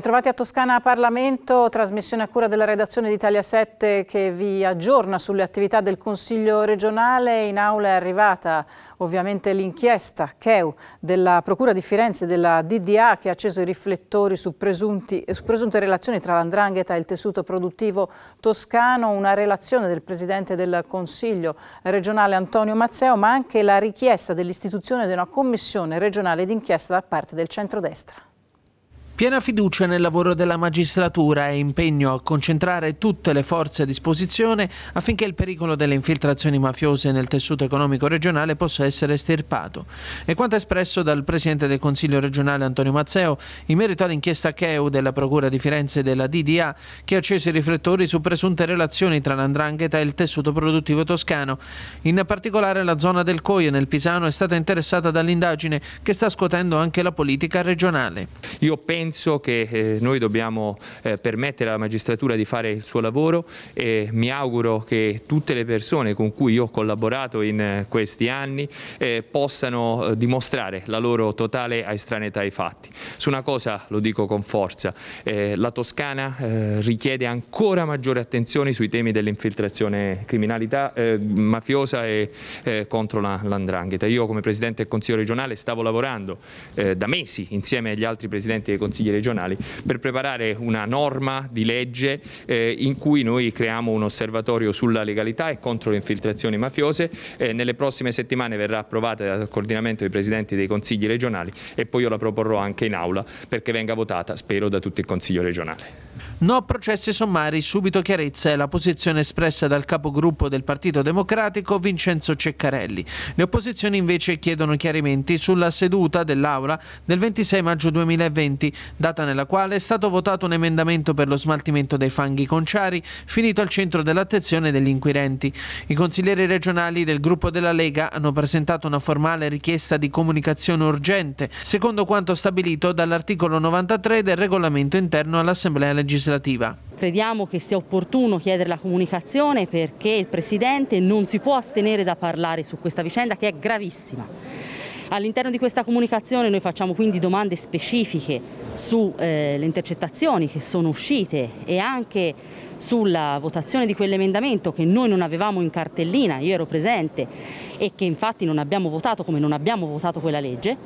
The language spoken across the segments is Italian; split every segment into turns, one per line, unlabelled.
Ben trovati a Toscana Parlamento, trasmissione a cura della redazione di Italia 7 che vi aggiorna sulle attività del Consiglio regionale. In aula è arrivata ovviamente l'inchiesta CHEU della Procura di Firenze e della DDA che ha acceso i riflettori su, presunti, su presunte relazioni tra l'andrangheta e il tessuto produttivo toscano, una relazione del Presidente del Consiglio regionale Antonio Mazzeo, ma anche la richiesta dell'istituzione di una commissione regionale d'inchiesta da parte del centrodestra.
Piena fiducia nel lavoro della magistratura e impegno a concentrare tutte le forze a disposizione affinché il pericolo delle infiltrazioni mafiose nel tessuto economico regionale possa essere estirpato. E quanto espresso dal Presidente del Consiglio regionale Antonio Mazzeo in merito all'inchiesta CHEU della Procura di Firenze e della DDA che ha acceso i riflettori su presunte relazioni tra l'andrangheta e il tessuto produttivo toscano. In particolare la zona del Coie nel Pisano è stata interessata dall'indagine che sta scuotendo anche la politica regionale.
Io penso penso che eh, noi dobbiamo eh, permettere alla magistratura di fare il suo lavoro e mi auguro che tutte le persone con cui io ho collaborato in eh, questi anni possano dimostrare la loro totale estraneità ai fatti. Su una cosa lo dico con forza, la Toscana richiede ancora maggiore attenzione sui temi dell'infiltrazione criminalità mafiosa e contro l'andrangheta. Io come Presidente del Consiglio regionale stavo lavorando da mesi insieme agli altri Presidenti dei Consiglio consigli regionali per preparare una norma di legge eh, in cui noi creiamo un osservatorio sulla legalità e contro le infiltrazioni mafiose. Eh, nelle prossime settimane verrà approvata dal coordinamento dei presidenti dei consigli regionali e poi io la proporrò anche in aula perché venga votata, spero, da tutto il Consiglio regionale.
No processi sommari, subito chiarezza è la posizione espressa dal capogruppo del Partito Democratico Vincenzo Ceccarelli. Le opposizioni invece chiedono chiarimenti sulla seduta dell'Aula del 26 maggio 2020, data nella quale è stato votato un emendamento per lo smaltimento dei fanghi conciari, finito al centro dell'attenzione degli inquirenti. I consiglieri regionali del gruppo della Lega hanno presentato una formale richiesta di comunicazione urgente, secondo quanto stabilito dall'articolo 93 del regolamento interno all'Assemblea legislativa legislativa.
Crediamo che sia opportuno chiedere la comunicazione perché il Presidente non si può astenere da parlare su questa vicenda che è gravissima. All'interno di questa comunicazione noi facciamo quindi domande specifiche sulle eh, intercettazioni che sono uscite e anche sulla votazione di quell'emendamento che noi non avevamo in cartellina, io ero presente e che infatti non abbiamo votato come non abbiamo votato quella legge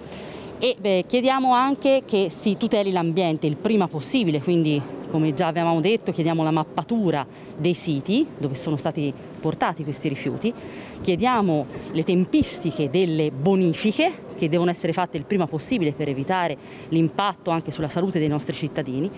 e beh, chiediamo anche che si tuteli l'ambiente il prima possibile, quindi come già avevamo detto chiediamo la mappatura dei siti dove sono stati portati questi rifiuti, chiediamo le tempistiche delle bonifiche che devono essere fatte il prima possibile per evitare l'impatto anche sulla salute dei nostri cittadini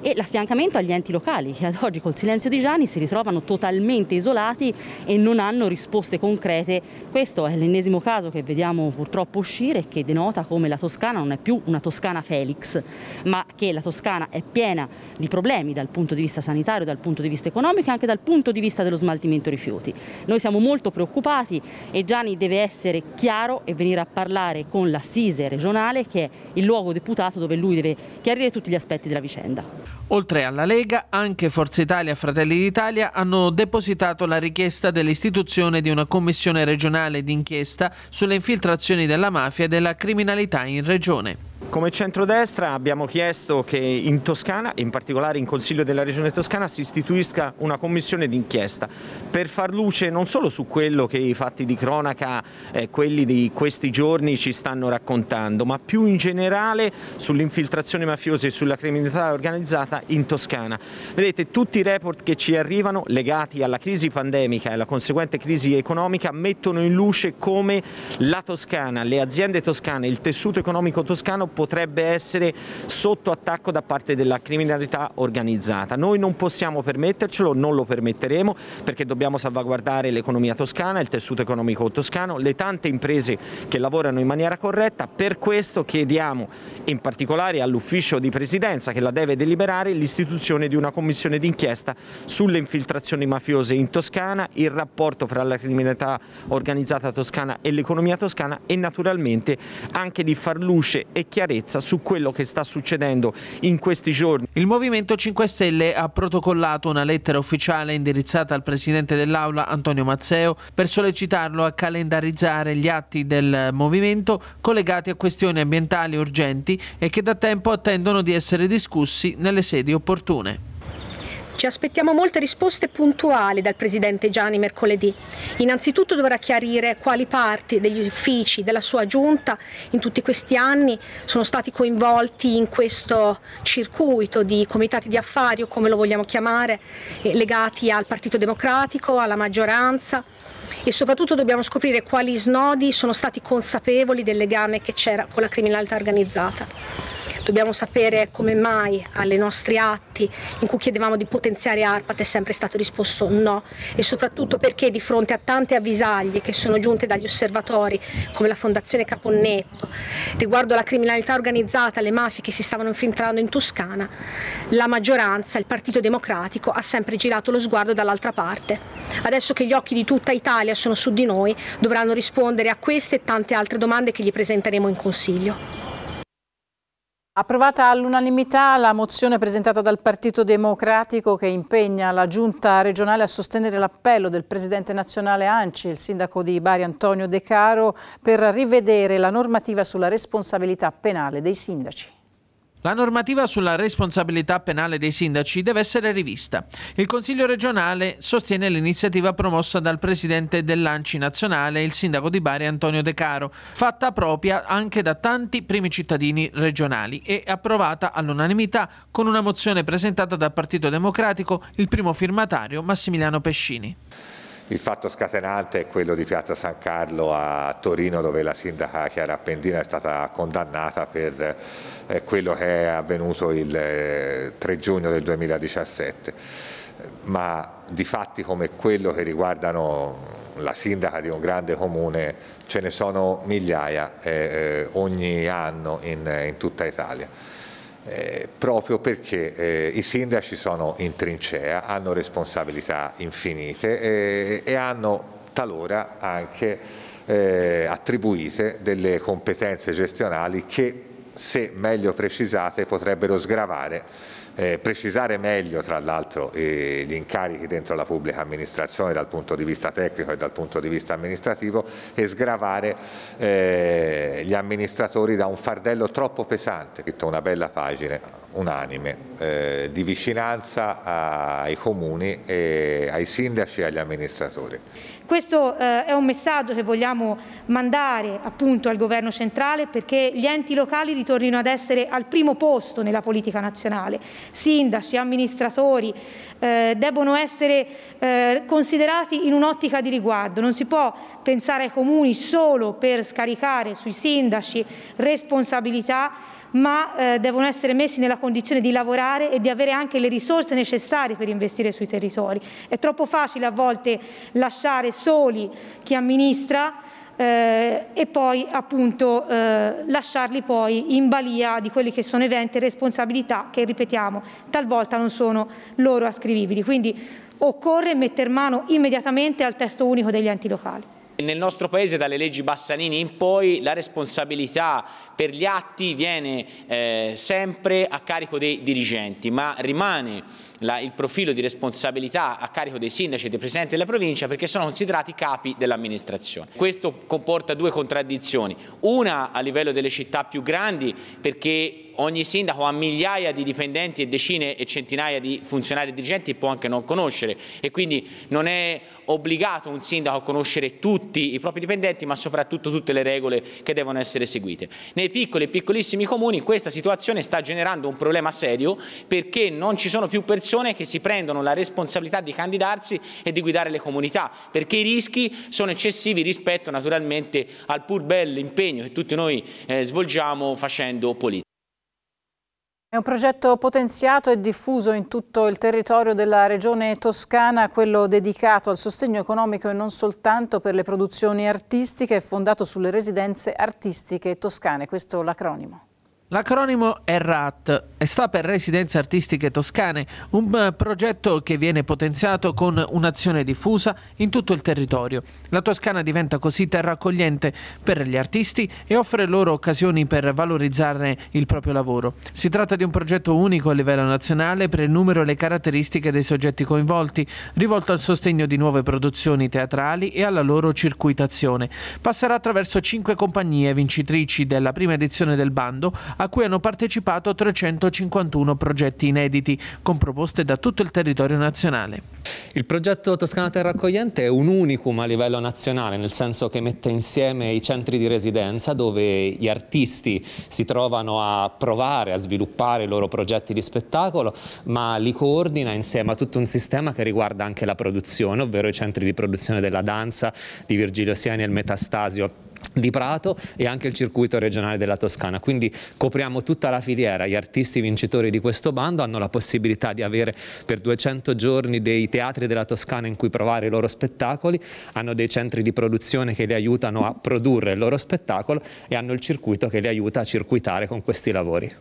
e l'affiancamento agli enti locali che ad oggi col silenzio di Gianni si ritrovano totalmente isolati e non hanno risposte concrete. Questo è l'ennesimo caso che vediamo purtroppo uscire e che denota come la Toscana non è più una Toscana Felix ma che la Toscana è piena di problemi problemi dal punto di vista sanitario, dal punto di vista economico e anche dal punto di vista dello smaltimento rifiuti. Noi siamo molto preoccupati e Gianni deve essere chiaro e venire a parlare con l'assise regionale che è il luogo deputato dove lui deve chiarire tutti gli aspetti della vicenda. Oltre alla
Lega, anche Forza Italia e Fratelli d'Italia hanno depositato la richiesta dell'istituzione di una commissione regionale d'inchiesta sulle infiltrazioni della mafia e della criminalità
in regione. Come centrodestra abbiamo chiesto che in Toscana, in particolare in Consiglio della Regione Toscana, si istituisca una commissione d'inchiesta per far luce non solo su quello che i fatti di cronaca, eh, quelli di questi giorni ci stanno raccontando, ma più in generale sull'infiltrazione mafiosa e sulla criminalità organizzata in Toscana. Vedete, tutti i report che ci arrivano legati alla crisi pandemica e alla conseguente crisi economica mettono in luce come la Toscana, le aziende toscane, il tessuto economico toscano potrebbe essere sotto attacco da parte della criminalità organizzata. Noi non possiamo permettercelo, non lo permetteremo perché dobbiamo salvaguardare l'economia toscana, il tessuto economico toscano, le tante imprese che lavorano in maniera corretta, per questo chiediamo in particolare all'ufficio di presidenza che la deve deliberare l'istituzione di una commissione d'inchiesta sulle infiltrazioni mafiose in Toscana, il rapporto fra la criminalità organizzata toscana e l'economia toscana e naturalmente anche di far luce e chiarire chiarezza su quello che sta succedendo in questi giorni. Il Movimento 5
Stelle ha protocollato una lettera ufficiale indirizzata al Presidente dell'Aula Antonio Mazzeo per sollecitarlo a calendarizzare gli atti del Movimento collegati a questioni ambientali urgenti e che da tempo attendono di essere discussi nelle sedi opportune.
Ci aspettiamo molte risposte puntuali dal Presidente Gianni mercoledì. Innanzitutto dovrà chiarire quali parti degli uffici della sua giunta in tutti questi anni sono stati coinvolti in questo circuito di comitati di affari o come lo vogliamo chiamare, eh, legati al Partito Democratico, alla maggioranza e soprattutto dobbiamo scoprire quali snodi sono stati consapevoli del legame che c'era con la criminalità organizzata. Dobbiamo sapere come mai alle nostre atti in cui chiedevamo di potenziare ARPAT è sempre stato risposto no e soprattutto perché di fronte a tante avvisaglie che sono giunte dagli osservatori come la Fondazione Caponnetto riguardo alla criminalità organizzata, alle mafie che si stavano infiltrando in Toscana, la maggioranza, il Partito Democratico ha sempre girato lo sguardo dall'altra parte. Adesso che gli occhi di tutta Italia sono su di noi dovranno rispondere a queste e tante altre domande che gli presenteremo in Consiglio.
Approvata all'unanimità la mozione presentata dal Partito Democratico che impegna la Giunta regionale a sostenere l'appello del Presidente nazionale Anci, il Sindaco di Bari Antonio De Caro, per rivedere la normativa sulla responsabilità penale dei sindaci.
La normativa sulla responsabilità penale dei sindaci deve essere rivista. Il Consiglio regionale sostiene l'iniziativa promossa dal presidente dell'Anci nazionale, il sindaco di Bari Antonio De Caro, fatta propria anche da tanti primi cittadini regionali e approvata all'unanimità con una mozione presentata dal Partito Democratico, il primo firmatario Massimiliano Pescini.
Il fatto scatenante è quello di Piazza San Carlo a Torino dove la sindaca Chiara Appendina è stata condannata per eh, quello che è avvenuto il 3 eh, giugno del 2017. Ma di fatti come quello che riguardano la sindaca di un grande comune ce ne sono migliaia eh, eh ogni anno in, in tutta Italia. Eh, proprio perché eh, i sindaci sono in trincea, hanno responsabilità infinite eh, e hanno talora anche eh, attribuite delle competenze gestionali che se meglio precisate potrebbero sgravare, eh, precisare meglio tra l'altro eh, gli incarichi dentro la pubblica amministrazione dal punto di vista tecnico e dal punto di vista amministrativo e sgravare eh, gli amministratori da un fardello troppo pesante, scritto una bella pagina unanime eh, di vicinanza ai comuni, ai sindaci e agli amministratori. Questo
eh, è un messaggio che vogliamo mandare appunto al governo centrale perché gli enti locali ritornino ad essere al primo posto nella politica nazionale. Sindaci, amministratori eh, debbono essere eh, considerati in un'ottica di riguardo. Non si può pensare ai comuni solo per scaricare sui sindaci responsabilità ma eh, devono essere messi nella condizione di lavorare e di avere anche le risorse necessarie per investire sui territori. È troppo facile a volte lasciare soli chi amministra eh, e poi appunto eh, lasciarli poi in balia di quelli che sono eventi e responsabilità che, ripetiamo, talvolta non sono loro ascrivibili. Quindi occorre mettere mano immediatamente al testo unico degli enti locali.
Nel nostro paese dalle leggi Bassanini in poi la responsabilità per gli atti viene eh, sempre a carico dei dirigenti, ma rimane la, il profilo di responsabilità a carico dei sindaci e dei presidenti della provincia perché sono considerati capi dell'amministrazione. Questo comporta due contraddizioni, una a livello delle città più grandi perché ogni sindaco ha migliaia di dipendenti e decine e centinaia di funzionari e dirigenti e può anche non conoscere e quindi non è obbligato un sindaco a conoscere tutti i propri dipendenti ma soprattutto tutte le regole che devono essere seguite. Nei piccoli e piccolissimi comuni questa situazione sta generando un problema serio perché non ci sono più persone persone che si prendono la responsabilità di candidarsi e di guidare le comunità, perché i rischi sono eccessivi rispetto naturalmente al pur bel impegno che tutti noi eh, svolgiamo facendo politica.
È un progetto potenziato e diffuso in tutto il territorio della regione toscana, quello dedicato al sostegno economico e non soltanto per le produzioni artistiche, fondato sulle residenze artistiche toscane, questo l'acronimo.
L'acronimo è RAT e sta per Residenze Artistiche Toscane, un eh, progetto che viene potenziato con un'azione diffusa in tutto il territorio. La Toscana diventa così terra accogliente per gli artisti e offre loro occasioni per valorizzarne il proprio lavoro. Si tratta di un progetto unico a livello nazionale per il numero e le caratteristiche dei soggetti coinvolti, rivolto al sostegno di nuove produzioni teatrali e alla loro circuitazione. Passerà attraverso cinque compagnie vincitrici della prima edizione del bando a cui hanno partecipato 351 progetti inediti, con proposte
da tutto il territorio nazionale. Il progetto Toscana Terra Accogliente è un unicum a livello nazionale, nel senso che mette insieme i centri di residenza dove gli artisti si trovano a provare, a sviluppare i loro progetti di spettacolo, ma li coordina insieme a tutto un sistema che riguarda anche la produzione, ovvero i centri di produzione della danza di Virgilio Siani e il Metastasio di Prato e anche il circuito regionale della Toscana, quindi copriamo tutta la filiera, gli artisti vincitori di questo bando hanno la possibilità di avere per 200 giorni dei teatri della Toscana in cui provare i loro spettacoli, hanno dei centri di produzione che li aiutano a produrre il loro spettacolo e hanno il circuito che li aiuta a
circuitare con questi lavori.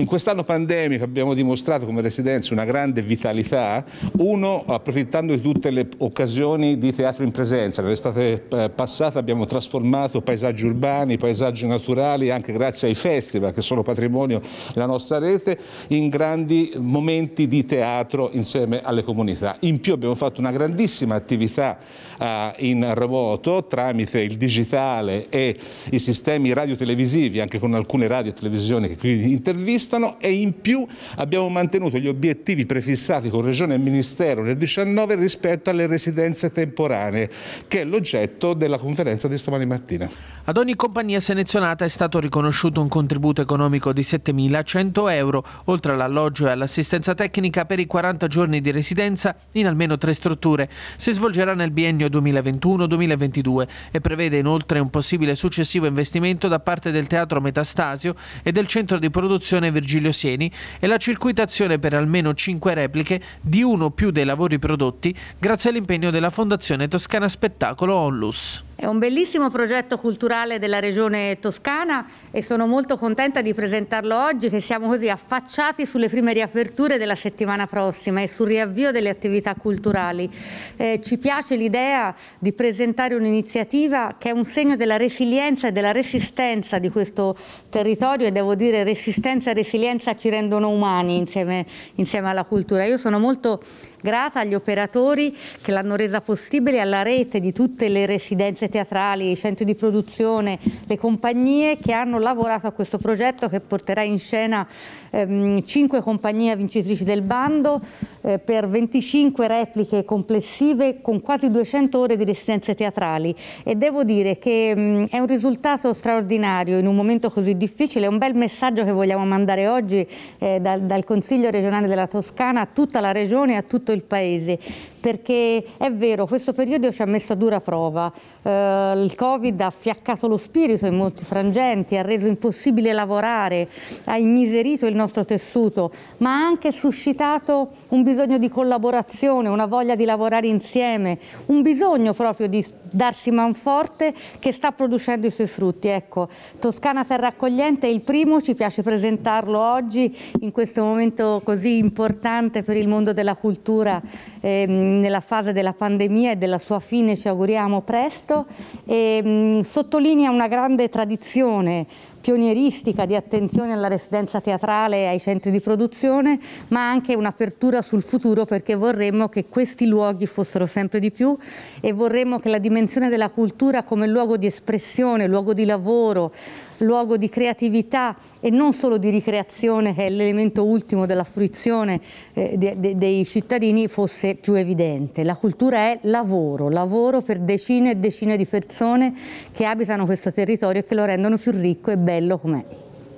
In quest'anno pandemico abbiamo dimostrato come Residenza una grande vitalità, uno approfittando di tutte le occasioni di teatro in presenza. Nell'estate eh, passata abbiamo trasformato paesaggi urbani, paesaggi naturali, anche grazie ai festival che sono patrimonio della nostra rete, in grandi momenti di teatro insieme alle comunità. In più abbiamo fatto una grandissima attività eh, in remoto tramite il digitale e i sistemi radiotelevisivi, anche con alcune radio e televisioni che qui intervistano acquistano e in più abbiamo mantenuto gli obiettivi prefissati con Regione e Ministero nel 2019 rispetto alle residenze temporanee, che è l'oggetto della conferenza di stamani mattina. Ad ogni compagnia selezionata è stato riconosciuto
un contributo economico di 7.100 euro, oltre all'alloggio e all'assistenza tecnica per i 40 giorni di residenza in almeno tre strutture. Si svolgerà nel biennio 2021-2022 e prevede inoltre un possibile successivo investimento da parte del Teatro Metastasio e del Centro di Produzione Virtuale Virgilio Sieni e la circuitazione per almeno 5 repliche di uno o più dei lavori prodotti grazie all'impegno della Fondazione Toscana Spettacolo Onlus.
È un bellissimo progetto culturale della regione toscana e sono molto contenta di presentarlo oggi che siamo così affacciati sulle prime riaperture della settimana prossima e sul riavvio delle attività culturali. Eh, ci piace l'idea di presentare un'iniziativa che è un segno della resilienza e della resistenza di questo territorio e devo dire resistenza e resilienza ci rendono umani insieme, insieme alla cultura. Io sono molto grata agli operatori che l'hanno resa possibile, e alla rete di tutte le residenze teatrali, i centri di produzione, le compagnie che hanno lavorato a questo progetto che porterà in scena ehm, 5 compagnie vincitrici del bando eh, per 25 repliche complessive con quasi 200 ore di residenze teatrali e devo dire che mh, mm, è un risultato straordinario in un momento così difficile, è un bel messaggio che vogliamo mandare oggi eh, dal, dal Consiglio regionale della Toscana a tutta la regione e a tutto il Paese perché è vero, questo periodo ci ha messo a dura prova. Eh, il Covid ha fiaccato lo spirito in molti frangenti, ha reso impossibile lavorare, ha immiserito il nostro tessuto, ma ha anche suscitato un bisogno di collaborazione, una voglia di lavorare insieme, un bisogno proprio di Darsi Manforte che sta producendo i suoi frutti. Ecco, Toscana Terra Accogliente è il primo, ci piace presentarlo oggi in questo momento così importante per il mondo della cultura eh, nella fase della pandemia e della sua fine ci auguriamo presto. E, ehm, mh, sottolinea una grande tradizione pionieristica di attenzione alla residenza teatrale e ai centri di produzione, ma anche un'apertura sul futuro perché vorremmo che questi luoghi fossero sempre di più e vorremmo che la dimensione della cultura come luogo di espressione, luogo di lavoro, luogo di creatività e non solo di ricreazione che è l'elemento ultimo della fruizione eh, de, de, dei cittadini fosse più evidente. La cultura è lavoro, lavoro per decine e decine di persone che abitano questo territorio e che lo rendono più ricco e bello com'è.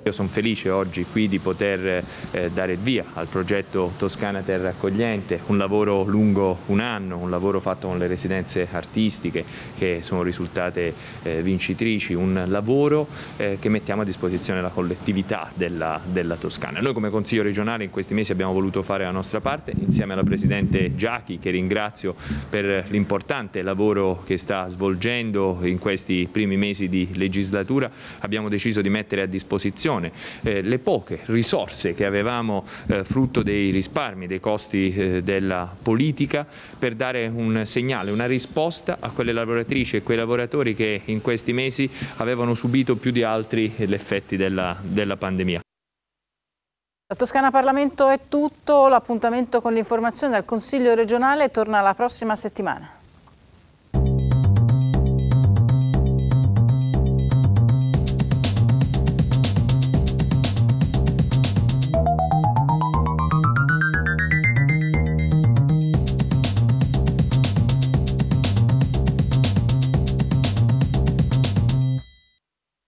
Io sono felice oggi qui di poter eh, dare via al progetto Toscana Terra Accogliente, un lavoro lungo un anno, un lavoro fatto con le residenze artistiche che sono risultate eh, vincitrici, un lavoro eh, che mettiamo a disposizione la collettività della, della, Toscana. Noi come Consiglio regionale in questi mesi abbiamo voluto fare la nostra parte insieme alla Presidente Giachi che ringrazio per l'importante lavoro che sta svolgendo in questi primi mesi di legislatura, abbiamo deciso di mettere a disposizione disposizione eh, le poche risorse che avevamo eh, frutto dei risparmi, dei costi eh, della politica per dare un segnale, una risposta a quelle lavoratrici e quei lavoratori che in questi mesi avevano subito più di altri gli effetti della, della pandemia.
La Toscana Parlamento è tutto, l'appuntamento con l'informazione dal Consiglio regionale torna la prossima settimana.